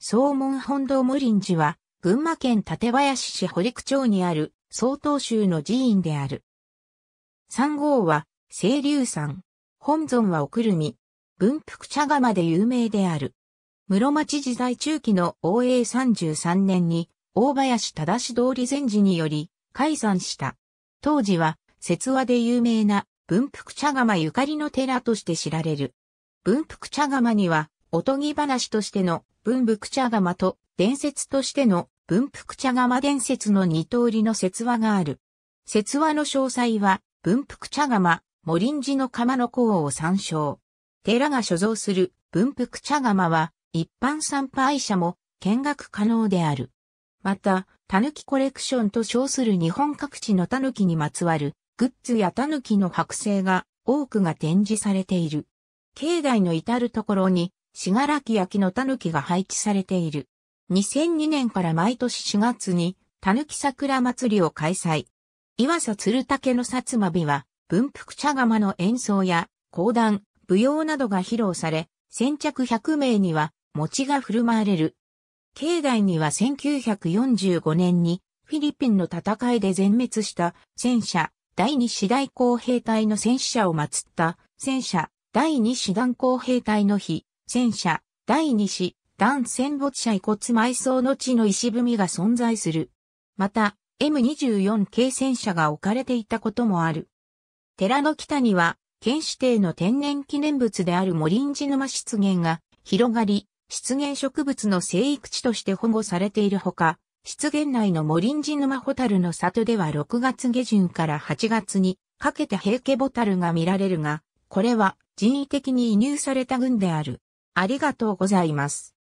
総門本堂無林寺は、群馬県館林市堀区町にある、総統州の寺院である。三号は、清流山。本尊はおくるみ。文福茶釜で有名である。室町時代中期の応永33年に、大林正通り禅寺により、解散した。当時は、説話で有名な文福茶釜ゆかりの寺として知られる。文福茶釜には、おとぎ話としての文福茶釜と伝説としての文福茶釜伝説の二通りの説話がある。説話の詳細は文福茶釜、森林寺の釜の項を参照。寺が所蔵する文福茶釜は一般参拝者も見学可能である。また、狸コレクションと称する日本各地の狸にまつわるグッズや狸の剥製が多くが展示されている。境内の至るところに柄木焼の狸が配置されている。2002年から毎年4月に、狸桜祭りを開催。岩佐鶴竹の薩摩美は、文福茶釜の演奏や、講談、舞踊などが披露され、先着100名には、餅が振る舞われる。境内には1945年に、フィリピンの戦いで全滅した戦車第二師大工兵隊の戦死者を祀った戦車第二師団工兵隊の日戦車、第二子、断戦没者遺骨埋葬の地の石踏みが存在する。また、M24 系戦車が置かれていたこともある。寺の北には、県指定の天然記念物である森ジ沼湿原が広がり、湿原植物の生育地として保護されているほか、湿原内の森ジ沼ホタルの里では6月下旬から8月にかけて平家ボタルが見られるが、これは人為的に移入された群である。ありがとうございます。